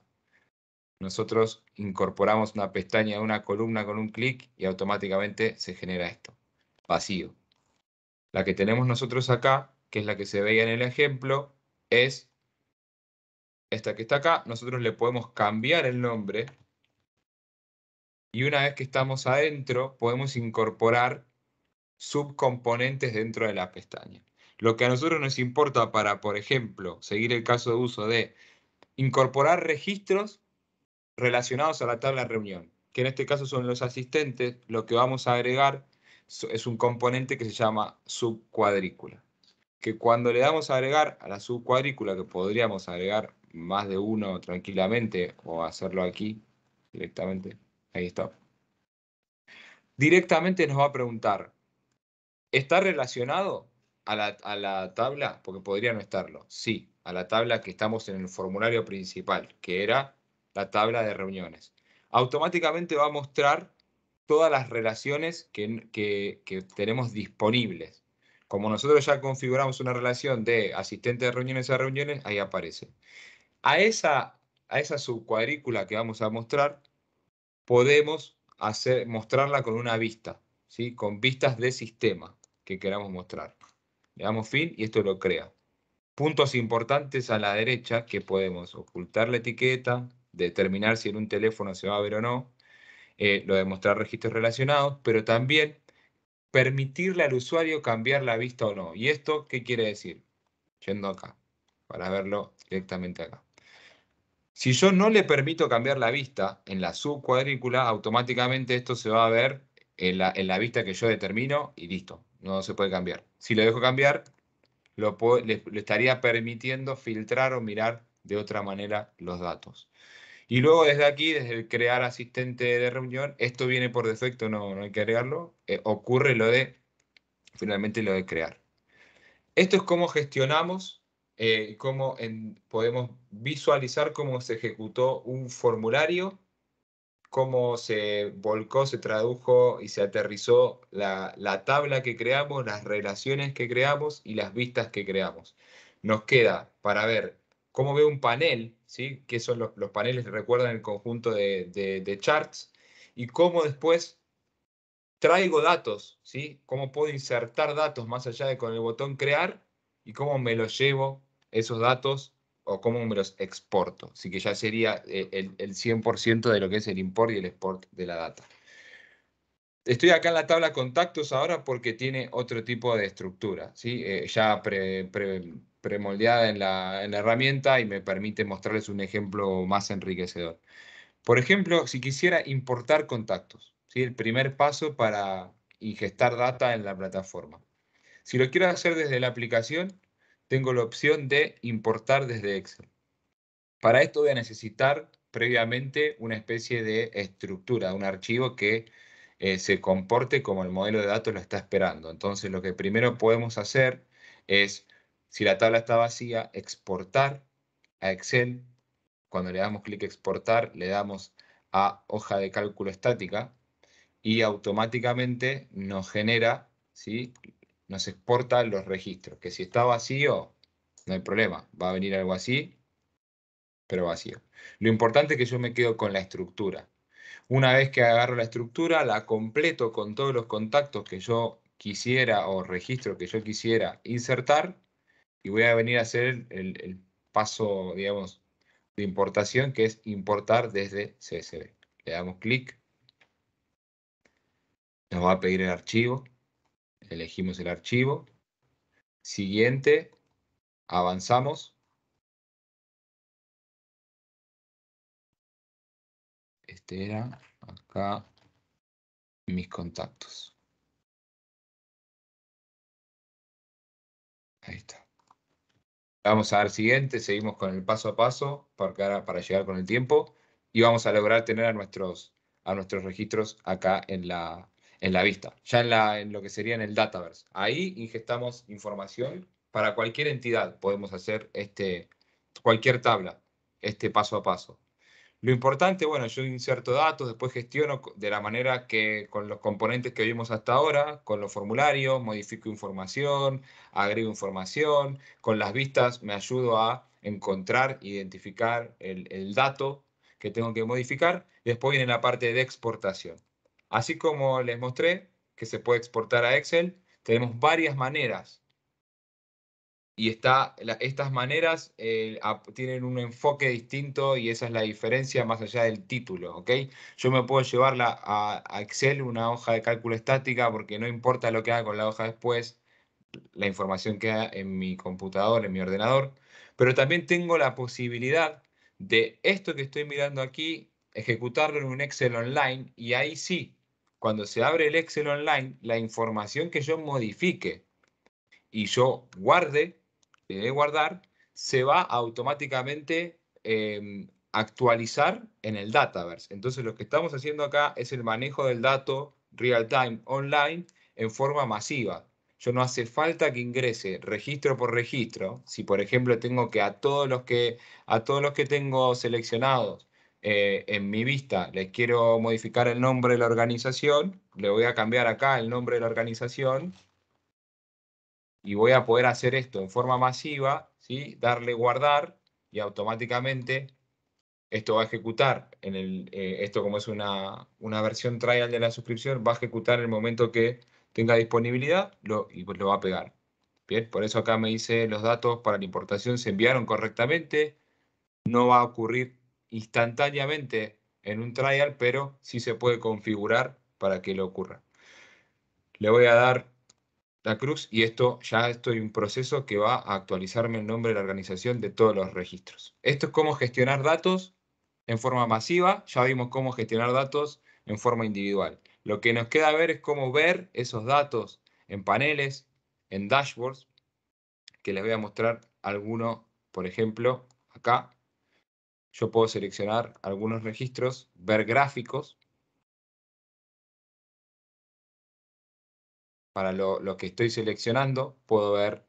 Nosotros incorporamos una pestaña a una columna con un clic y automáticamente se genera esto, vacío. La que tenemos nosotros acá, que es la que se veía en el ejemplo, es esta que está acá. Nosotros le podemos cambiar el nombre y una vez que estamos adentro podemos incorporar subcomponentes dentro de la pestaña. Lo que a nosotros nos importa para, por ejemplo, seguir el caso de uso de incorporar registros relacionados a la tabla reunión, que en este caso son los asistentes, lo que vamos a agregar es un componente que se llama subcuadrícula, que cuando le damos a agregar a la subcuadrícula, que podríamos agregar más de uno tranquilamente o hacerlo aquí directamente, ahí está, directamente nos va a preguntar, ¿está relacionado? a la, tabla, porque podría no estarlo, sí, a la tabla que estamos en el formulario principal, que era la tabla de reuniones. Automáticamente va a mostrar todas las relaciones que, que, tenemos disponibles. Como nosotros ya configuramos una relación de asistente de reuniones a reuniones, ahí aparece. A esa, a esa subcuadrícula que vamos a mostrar, podemos hacer, mostrarla con una vista, ¿sí? con vistas de sistema que queramos mostrar le damos fin y esto lo crea. Puntos importantes a la derecha que podemos ocultar la etiqueta, determinar si en un teléfono se va a ver o no, eh, lo de mostrar registros relacionados, pero también permitirle al usuario cambiar la vista o no. ¿Y esto qué quiere decir? Yendo acá, para verlo directamente acá. Si yo no le permito cambiar la vista en la subcuadrícula, automáticamente esto se va a ver en la, en la vista que yo determino y listo, no se puede cambiar. Si lo dejo cambiar, lo le, estaría permitiendo filtrar o mirar de otra manera los datos. Y luego desde aquí, desde el crear asistente de reunión, esto viene por defecto, no, hay que agregarlo, eh, ocurre lo de, finalmente lo de crear. Esto es cómo gestionamos, eh, cómo podemos visualizar cómo se ejecutó un formulario cómo se volcó, se tradujo y se aterrizó la, tabla que creamos, las relaciones que creamos y las vistas que creamos. Nos queda para ver cómo ve un panel, ¿sí? que son los, paneles que recuerdan el conjunto de, de, charts, y cómo después traigo datos, ¿sí? cómo puedo insertar datos más allá de con el botón crear y cómo me los llevo esos datos o cómo me los exporto. Así que ya sería eh, el, 100% de lo que es el import y el export de la data. Estoy acá en la tabla contactos ahora porque tiene otro tipo de estructura, ¿sí? Eh, ya pre, pre, premoldeada en la, herramienta y me permite mostrarles un ejemplo más enriquecedor. Por ejemplo, si quisiera importar contactos, ¿sí? el primer paso para ingestar data en la plataforma. Si lo quiero hacer desde la aplicación, tengo la opción de importar desde Excel. Para esto voy a necesitar previamente una especie de estructura, un archivo que eh, se comporte como el modelo de datos lo está esperando. Entonces lo que primero podemos hacer es, si la tabla está vacía, exportar a Excel. Cuando le damos clic exportar, le damos a hoja de cálculo estática y automáticamente nos genera ¿sí? nos exporta los registros, que si está vacío, no hay problema, va a venir algo así, pero vacío. Lo importante es que yo me quedo con la estructura. Una vez que agarro la estructura, la completo con todos los contactos que yo quisiera o registro que yo quisiera insertar y voy a venir a hacer el, paso, digamos, de importación que es importar desde CSV. Le damos clic, nos va a pedir el archivo, elegimos el archivo. Siguiente, avanzamos. Este era acá mis contactos. Ahí está. Vamos a dar siguiente, seguimos con el paso a paso para, para llegar con el tiempo y vamos a lograr tener a nuestros, a nuestros registros acá en la, en la vista, ya en, lo que sería en el Dataverse. Ahí ingestamos información para cualquier entidad, podemos hacer este, cualquier tabla, este paso a paso. Lo importante, bueno, yo inserto datos, después gestiono de la manera que con los componentes que vimos hasta ahora, con los formularios, modifico información, agrego información, con las vistas me ayudo a encontrar, identificar el, el dato que tengo que modificar. Después viene la parte de exportación. Así como les mostré que se puede exportar a Excel, tenemos varias maneras. Y estas maneras eh, tienen un enfoque distinto y esa es la diferencia más allá del título. ¿okay? Yo me puedo llevarla a, a Excel, una hoja de cálculo estática, porque no importa lo que haga con la hoja después, la información queda en mi computador, en mi ordenador, pero también tengo la posibilidad de esto que estoy mirando aquí, ejecutarlo en un Excel online y ahí sí cuando se abre el Excel online, la información que yo modifique y yo guarde, le guardar, se va automáticamente em, actualizar en el Dataverse. Entonces lo que estamos haciendo acá es el manejo del dato real time online en forma masiva. Yo no hace falta que ingrese registro por registro. Si por ejemplo tengo que a todos los que a todos los que tengo seleccionados eh, en mi vista le quiero modificar el nombre de la organización, le voy a cambiar acá el nombre de la organización y voy a poder hacer esto en forma masiva, ¿sí? darle guardar y automáticamente esto va a ejecutar, en el, eh, esto como es una, versión trial de la suscripción, va a ejecutar en el momento que tenga disponibilidad y pues lo va a pegar. Bien, por eso acá me dice los datos para la importación se enviaron correctamente, no va a ocurrir instantáneamente en un trial, pero sí se puede configurar para que lo ocurra. Le voy a dar la cruz y esto ya estoy en un proceso que va a actualizarme el nombre de la organización de todos los registros. Esto es cómo gestionar datos en forma masiva. Ya vimos cómo gestionar datos en forma individual. Lo que nos queda ver es cómo ver esos datos en paneles, en dashboards, que les voy a mostrar alguno, por ejemplo, acá. Yo puedo seleccionar algunos registros, ver gráficos para lo, que estoy seleccionando, puedo ver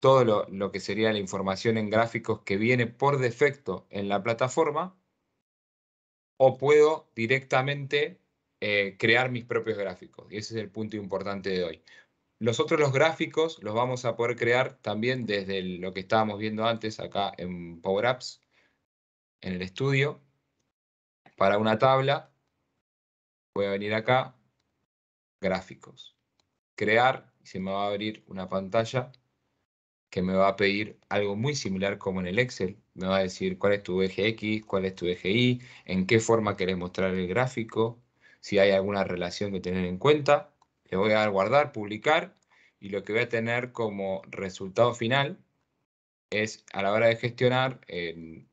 todo lo, que sería la información en gráficos que viene por defecto en la plataforma, o puedo directamente eh, crear mis propios gráficos. Y ese es el punto importante de hoy. Nosotros los gráficos los vamos a poder crear también desde lo que estábamos viendo antes acá en Power Apps en el estudio para una tabla. Voy a venir acá, gráficos, crear y se me va a abrir una pantalla que me va a pedir algo muy similar como en el Excel. Me va a decir cuál es tu eje X, cuál es tu eje Y, en qué forma querés mostrar el gráfico, si hay alguna relación que tener en cuenta. Le voy a dar guardar, publicar y lo que voy a tener como resultado final es a la hora de gestionar, en,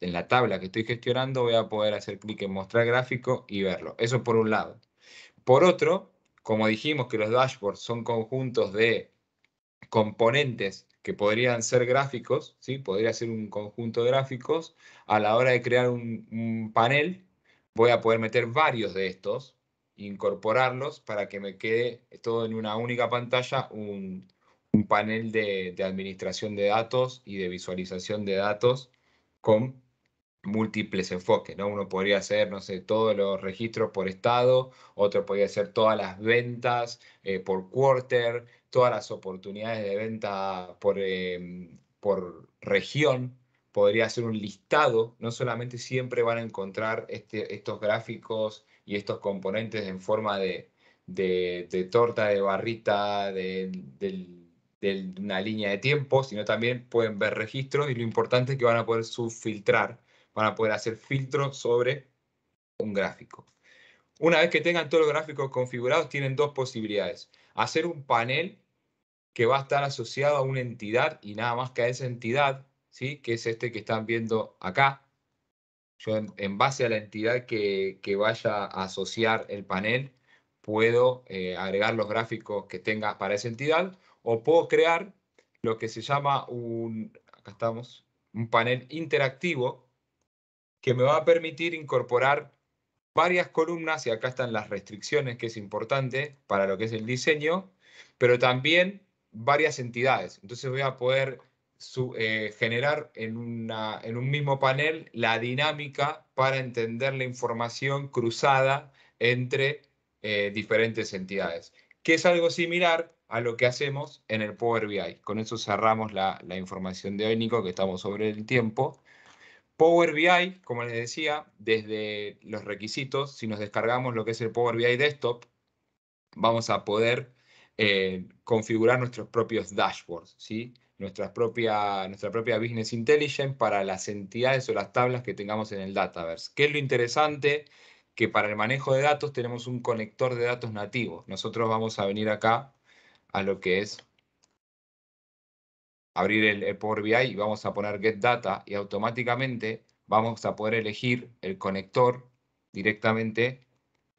la, tabla que estoy gestionando, voy a poder hacer clic en mostrar gráfico y verlo. Eso por un lado. Por otro, como dijimos que los dashboards son conjuntos de componentes que podrían ser gráficos, ¿sí? podría ser un conjunto de gráficos, a la hora de crear un, panel, voy a poder meter varios de estos, incorporarlos para que me quede todo en una única pantalla, un, un panel de, administración de datos y de visualización de datos con múltiples enfoques, ¿no? Uno podría hacer, no sé, todos los registros por estado, otro podría hacer todas las ventas eh, por quarter, todas las oportunidades de venta por, em, por región, podría hacer un listado, no solamente siempre van a encontrar este, estos gráficos y estos componentes en forma de, torta, de barrita, de, una línea de tiempo, sino también pueden ver registros y lo importante es que van a poder subfiltrar, van a poder hacer filtro sobre un gráfico. Una vez que tengan todos los gráficos configurados, tienen dos posibilidades. Hacer un panel que va a estar asociado a una entidad y nada más que a esa entidad, ¿sí? que es este que están viendo acá. Yo en, base a la entidad que, vaya a asociar el panel, puedo eh, agregar los gráficos que tenga para esa entidad o puedo crear lo que se llama un, acá estamos, un panel interactivo que me va a permitir incorporar varias columnas, y acá están las restricciones, que es importante para lo que es el diseño, pero también varias entidades. Entonces voy a poder eh, generar en, en un mismo panel la dinámica para entender la información cruzada entre eh, diferentes entidades, que es algo similar a lo que hacemos en el Power BI. Con eso cerramos la, información de hoy, Nico, que estamos sobre el tiempo. Power BI, como les decía, desde los requisitos, si nos descargamos lo que es el Power BI Desktop, vamos a poder eh, configurar nuestros propios dashboards, ¿sí? nuestra propia Business Intelligence para las entidades o las tablas que tengamos en el Dataverse. ¿Qué es lo interesante? Que para el manejo de datos tenemos un conector de datos nativo. Nosotros vamos a venir acá a lo que es abrir el, Power BI y vamos a poner Get Data y automáticamente vamos a poder elegir el conector directamente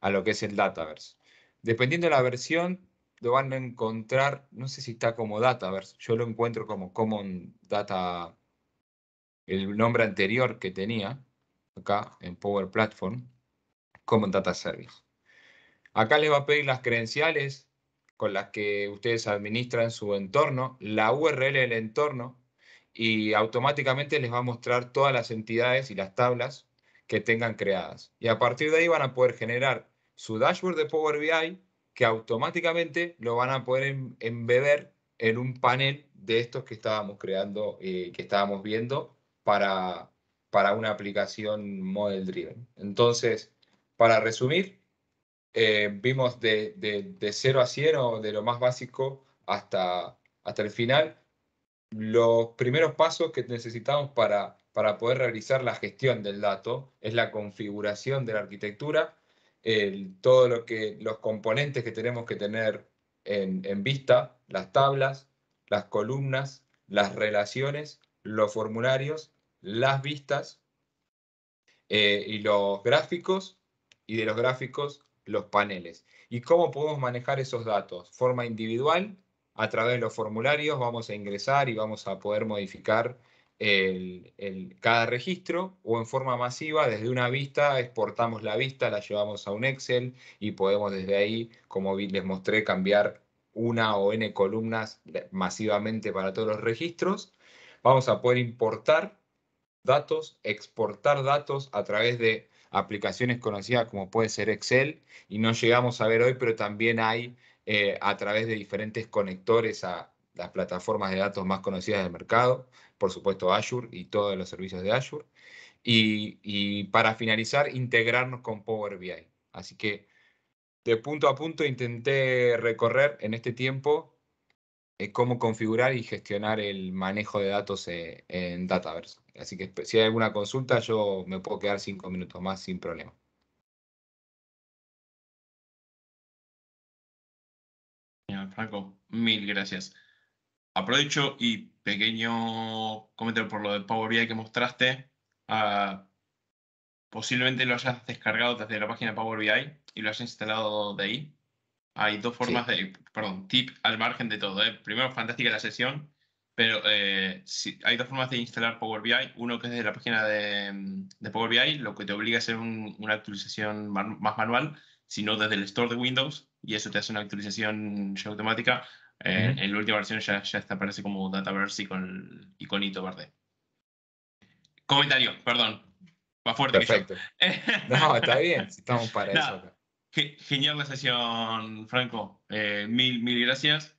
a lo que es el Dataverse. Dependiendo de la versión, lo van a encontrar, no sé si está como Dataverse, yo lo encuentro como Common Data, el nombre anterior que tenía, acá en Power Platform, Common Data Service. Acá les va a pedir las credenciales con las que ustedes administran su entorno, la URL del entorno, y automáticamente les va a mostrar todas las entidades y las tablas que tengan creadas. Y a partir de ahí van a poder generar su dashboard de Power BI que automáticamente lo van a poder em, embeber en un panel de estos que estábamos creando, eh, que estábamos viendo para, para una aplicación model driven. Entonces, para resumir, eh, vimos de, de, de, 0 a cero, de lo más básico hasta, hasta el final, los primeros pasos que necesitamos para, para poder realizar la gestión del dato es la configuración de la arquitectura, el, todo lo que, los componentes que tenemos que tener en, vista, las tablas, las columnas, las relaciones, los formularios, las vistas eh, y los gráficos, y de los gráficos los paneles. ¿Y cómo podemos manejar esos datos? Forma individual, a través de los formularios vamos a ingresar y vamos a poder modificar el, cada registro o en forma masiva desde una vista exportamos la vista, la llevamos a un Excel y podemos desde ahí, como les mostré, cambiar una o n columnas masivamente para todos los registros. Vamos a poder importar datos, exportar datos a través de aplicaciones conocidas como puede ser Excel, y no llegamos a ver hoy, pero también hay eh, a través de diferentes conectores a las plataformas de datos más conocidas del mercado, por supuesto Azure y todos los servicios de Azure. Y, para finalizar, integrarnos con Power BI. Así que de punto a punto intenté recorrer en este tiempo eh, cómo configurar y gestionar el manejo de datos eh, en Dataverse. Así que si hay alguna consulta, yo me puedo quedar cinco minutos más sin problema. Franco, mil gracias. Aprovecho y pequeño comentario por lo de Power BI que mostraste. Ah, posiblemente lo hayas descargado desde la página Power BI y lo hayas instalado de ahí. Hay dos formas de, perdón, tip al margen de todo. ¿eh? Primero, fantástica la sesión pero eh, si, hay dos formas de instalar Power BI. Uno que es de la página de, Power BI, lo que te obliga a hacer una actualización más manual, sino desde el store de Windows, y eso te hace una actualización ya automática. Eh, en la última versión ya, ya está, aparece como Dataverse y con el iconito verde. Comentario, perdón. va fuerte Perfecto. No, está bien, estamos para eso. Genial la sesión, Franco. Eh, mil, mil gracias.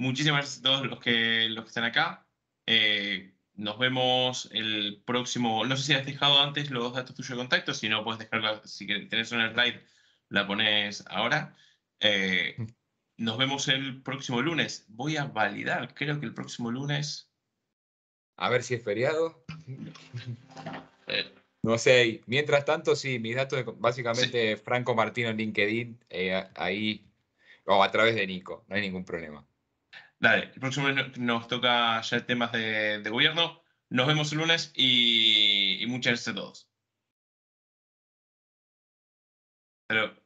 Muchísimas gracias a todos los que, los que están acá. Eh, nos vemos el próximo. No sé si has dejado antes los datos tuyos de contacto, si no, puedes dejarla. Si tenés una slide, la pones ahora. Eh, nos vemos el próximo lunes. Voy a validar, creo que el próximo lunes. A ver si es feriado. Eh. No sé, mientras tanto, sí, mis datos, básicamente Franco Martino en LinkedIn, ahí, o a través de Nico, no hay ningún problema. Dale, el próximo nos toca ya temas de, de gobierno. Nos vemos el lunes y, muchas gracias a todos. luego.